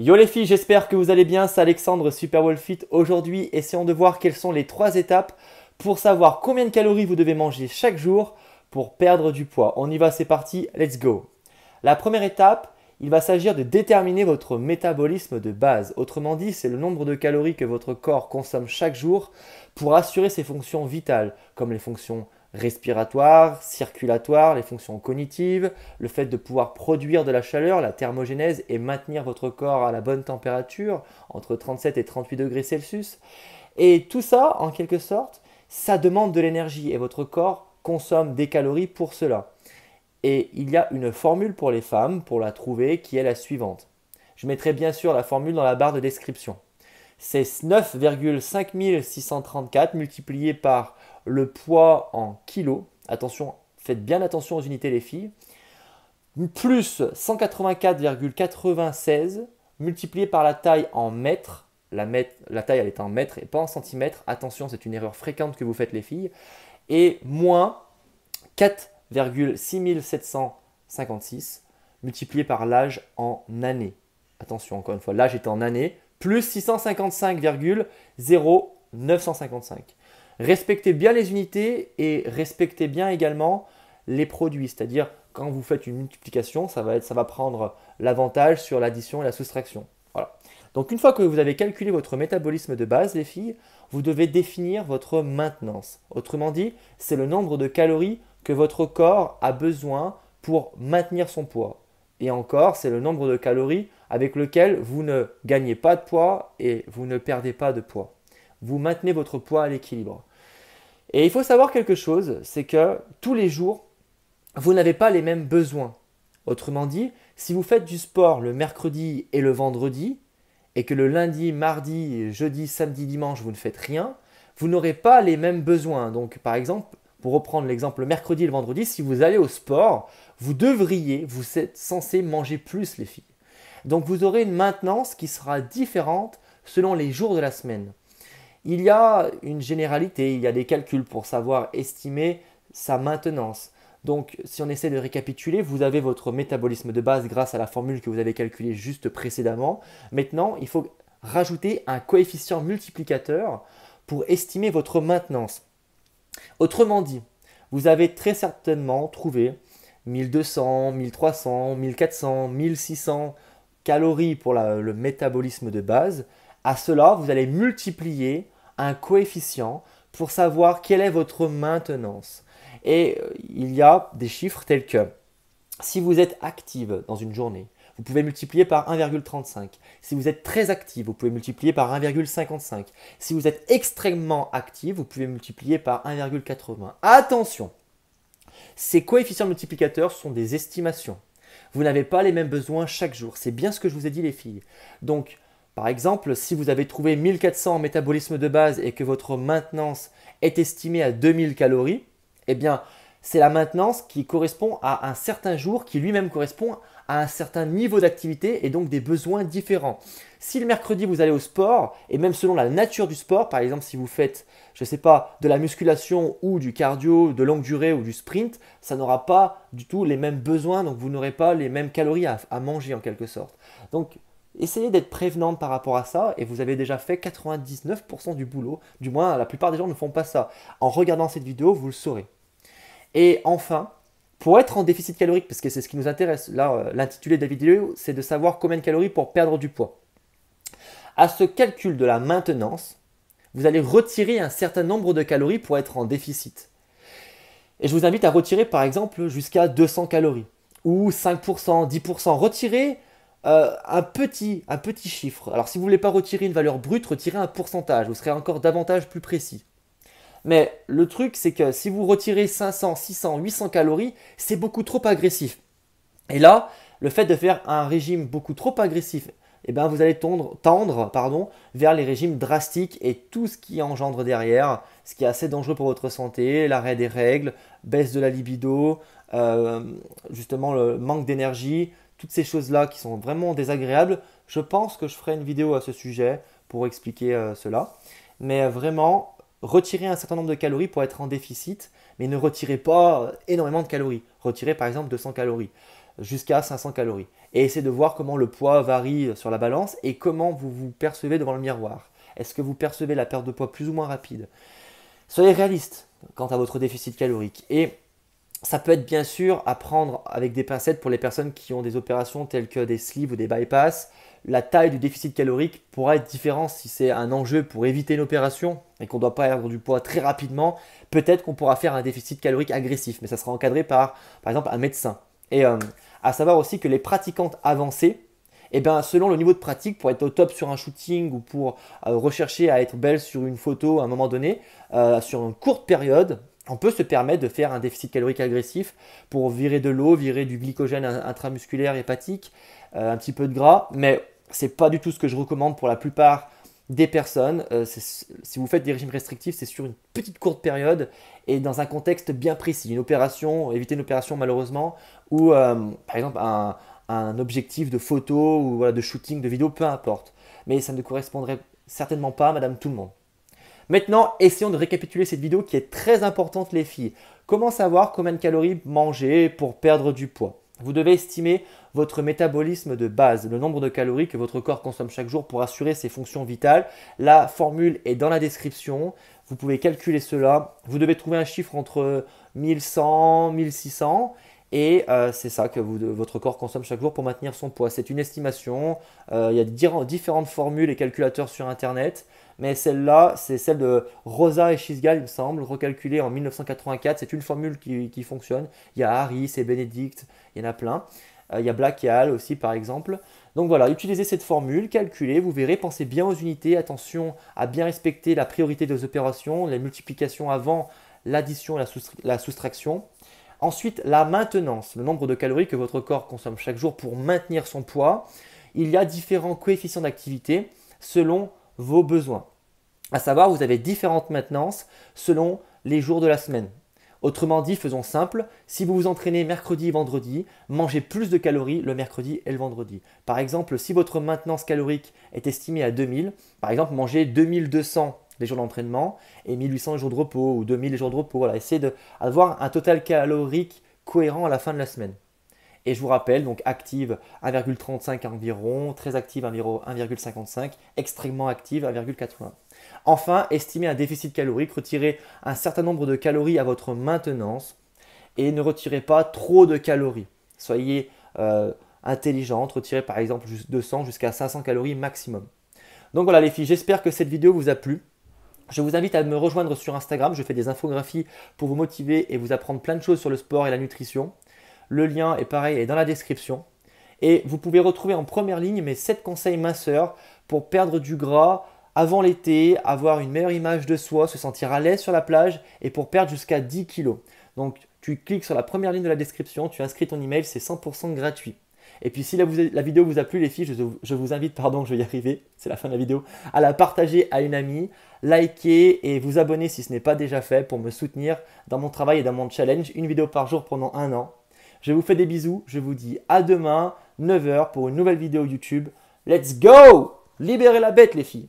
Yo les filles, j'espère que vous allez bien, c'est Alexandre Super Aujourd'hui, essayons de voir quelles sont les trois étapes pour savoir combien de calories vous devez manger chaque jour pour perdre du poids. On y va, c'est parti, let's go. La première étape, il va s'agir de déterminer votre métabolisme de base. Autrement dit, c'est le nombre de calories que votre corps consomme chaque jour pour assurer ses fonctions vitales, comme les fonctions respiratoire, circulatoire, les fonctions cognitives, le fait de pouvoir produire de la chaleur, la thermogénèse et maintenir votre corps à la bonne température, entre 37 et 38 degrés Celsius. Et tout ça, en quelque sorte, ça demande de l'énergie et votre corps consomme des calories pour cela. Et il y a une formule pour les femmes, pour la trouver, qui est la suivante. Je mettrai bien sûr la formule dans la barre de description c'est 9,5634 multiplié par le poids en kilos. Attention, faites bien attention aux unités les filles. Plus 184,96 multiplié par la taille en mètres. La, mètre, la taille, elle est en mètres et pas en centimètres. Attention, c'est une erreur fréquente que vous faites les filles. Et moins 4,6756 multiplié par l'âge en années. Attention, encore une fois, l'âge est en années plus 655,0955. Respectez bien les unités et respectez bien également les produits, c'est-à-dire quand vous faites une multiplication, ça va, ça va prendre l'avantage sur l'addition et la soustraction. Voilà. Donc une fois que vous avez calculé votre métabolisme de base, les filles, vous devez définir votre maintenance. Autrement dit, c'est le nombre de calories que votre corps a besoin pour maintenir son poids. Et encore, c'est le nombre de calories avec lequel vous ne gagnez pas de poids et vous ne perdez pas de poids. Vous maintenez votre poids à l'équilibre. Et il faut savoir quelque chose, c'est que tous les jours, vous n'avez pas les mêmes besoins. Autrement dit, si vous faites du sport le mercredi et le vendredi, et que le lundi, mardi, jeudi, samedi, dimanche, vous ne faites rien, vous n'aurez pas les mêmes besoins. Donc par exemple, pour reprendre l'exemple, mercredi et le vendredi, si vous allez au sport, vous devriez, vous êtes censé manger plus les filles. Donc vous aurez une maintenance qui sera différente selon les jours de la semaine. Il y a une généralité, il y a des calculs pour savoir estimer sa maintenance. Donc si on essaie de récapituler, vous avez votre métabolisme de base grâce à la formule que vous avez calculée juste précédemment. Maintenant, il faut rajouter un coefficient multiplicateur pour estimer votre maintenance. Autrement dit, vous avez très certainement trouvé 1200, 1300, 1400, 1600 calories pour le métabolisme de base. À cela, vous allez multiplier un coefficient pour savoir quelle est votre maintenance. Et euh, il y a des chiffres tels que si vous êtes active dans une journée, vous pouvez multiplier par 1,35. Si vous êtes très actif, vous pouvez multiplier par 1,55. Si vous êtes extrêmement actif, vous pouvez multiplier par 1,80. Attention, ces coefficients multiplicateurs sont des estimations. Vous n'avez pas les mêmes besoins chaque jour. C'est bien ce que je vous ai dit les filles. Donc, par exemple, si vous avez trouvé 1400 en métabolisme de base et que votre maintenance est estimée à 2000 calories, eh bien, c'est la maintenance qui correspond à un certain jour qui lui-même correspond un certain niveau d'activité et donc des besoins différents. Si le mercredi vous allez au sport, et même selon la nature du sport, par exemple si vous faites, je ne sais pas, de la musculation ou du cardio de longue durée ou du sprint, ça n'aura pas du tout les mêmes besoins, donc vous n'aurez pas les mêmes calories à, à manger en quelque sorte. Donc Essayez d'être prévenante par rapport à ça et vous avez déjà fait 99% du boulot. Du moins, la plupart des gens ne font pas ça. En regardant cette vidéo, vous le saurez. Et enfin, pour être en déficit calorique, parce que c'est ce qui nous intéresse, là, euh, l'intitulé de la vidéo, c'est de savoir combien de calories pour perdre du poids. À ce calcul de la maintenance, vous allez retirer un certain nombre de calories pour être en déficit. Et je vous invite à retirer par exemple jusqu'à 200 calories, ou 5%, 10%. Retirez euh, un, petit, un petit chiffre. Alors si vous ne voulez pas retirer une valeur brute, retirez un pourcentage, vous serez encore davantage plus précis. Mais le truc, c'est que si vous retirez 500, 600, 800 calories, c'est beaucoup trop agressif. Et là, le fait de faire un régime beaucoup trop agressif, eh ben, vous allez tendre pardon, vers les régimes drastiques et tout ce qui engendre derrière, ce qui est assez dangereux pour votre santé, l'arrêt des règles, baisse de la libido, euh, justement le manque d'énergie, toutes ces choses-là qui sont vraiment désagréables. Je pense que je ferai une vidéo à ce sujet pour expliquer euh, cela. Mais vraiment, retirez un certain nombre de calories pour être en déficit, mais ne retirez pas euh, énormément de calories. Retirez par exemple 200 calories jusqu'à 500 calories. Et essayez de voir comment le poids varie euh, sur la balance et comment vous vous percevez devant le miroir. Est-ce que vous percevez la perte de poids plus ou moins rapide Soyez réaliste quant à votre déficit calorique. Et ça peut être bien sûr à prendre avec des pincettes pour les personnes qui ont des opérations telles que des sleeves ou des bypass, la taille du déficit calorique pourra être différente si c'est un enjeu pour éviter une opération et qu'on ne doit pas perdre du poids très rapidement. Peut-être qu'on pourra faire un déficit calorique agressif, mais ça sera encadré par, par exemple, un médecin. Et euh, à savoir aussi que les pratiquantes avancées, eh ben, selon le niveau de pratique, pour être au top sur un shooting ou pour euh, rechercher à être belle sur une photo à un moment donné, euh, sur une courte période, on peut se permettre de faire un déficit calorique agressif pour virer de l'eau, virer du glycogène intramusculaire hépatique, un petit peu de gras, mais c'est pas du tout ce que je recommande pour la plupart des personnes. Euh, si vous faites des régimes restrictifs, c'est sur une petite courte période et dans un contexte bien précis. Une opération, éviter une opération malheureusement, ou euh, par exemple un, objectif de photo ou de shooting, de vidéo, peu importe. Mais ça ne correspondrait certainement pas à Madame Tout le Monde. Maintenant, essayons de récapituler cette vidéo qui est très importante les filles. Comment savoir combien de calories manger pour perdre du poids vous devez estimer votre métabolisme de base, le nombre de calories que votre corps consomme chaque jour pour assurer ses fonctions vitales. La formule est dans la description. Vous pouvez calculer cela. Vous devez trouver un chiffre entre 1100, 1600. Et euh, c'est ça que votre corps consomme chaque jour pour maintenir son poids. C'est une estimation. Euh, il y a différentes formules et calculateurs sur Internet mais celle-là, c'est celle de Rosa et Chisgal, il me semble, recalculée en 1984. C'est une formule qui, qui, fonctionne. Il y a Harris et Benedict, il y en a plein. Euh, il y a Black et Hall aussi, par exemple. Donc voilà, utilisez cette formule, calculez, vous verrez, pensez bien aux unités, attention à bien respecter la priorité des opérations, les multiplications avant l'addition et la soustraction. Ensuite, la maintenance, le nombre de calories que votre corps consomme chaque jour pour maintenir son poids. Il y a différents coefficients d'activité selon vos besoins. À savoir, vous avez différentes maintenances selon les jours de la semaine. Autrement dit, faisons simple, si vous vous entraînez mercredi et vendredi, mangez plus de calories le mercredi et le vendredi. Par exemple, si votre maintenance calorique est estimée à 2000, par exemple, mangez 2200 les jours d'entraînement et 1800 les jours de repos ou 2000 les jours de repos. Voilà, essayez d'avoir un total calorique cohérent à la fin de la semaine. Et je vous rappelle, donc active 1,35 environ, très active 1,55, extrêmement active 1,80. Enfin, estimez un déficit calorique, retirez un certain nombre de calories à votre maintenance et ne retirez pas trop de calories. Soyez euh, intelligente, retirez par exemple 200 jusqu'à 500 calories maximum. Donc voilà les filles, j'espère que cette vidéo vous a plu. Je vous invite à me rejoindre sur Instagram, je fais des infographies pour vous motiver et vous apprendre plein de choses sur le sport et la nutrition. Le lien est pareil, est dans la description. Et vous pouvez retrouver en première ligne mes 7 conseils minceurs pour perdre du gras avant l'été, avoir une meilleure image de soi, se sentir à l'aise sur la plage et pour perdre jusqu'à 10 kilos. Donc tu cliques sur la première ligne de la description, tu inscris ton email, c'est 100% gratuit. Et puis si la, vidéo vous a plu les filles, je, je vous invite, pardon, je vais y arriver, c'est la fin de la vidéo, à la partager à une amie, liker et vous abonner si ce n'est pas déjà fait pour me soutenir dans mon travail et dans mon challenge, une vidéo par jour pendant un an. Je vous fais des bisous. Je vous dis à demain, 9h, pour une nouvelle vidéo YouTube. Let's go Libérez la bête, les filles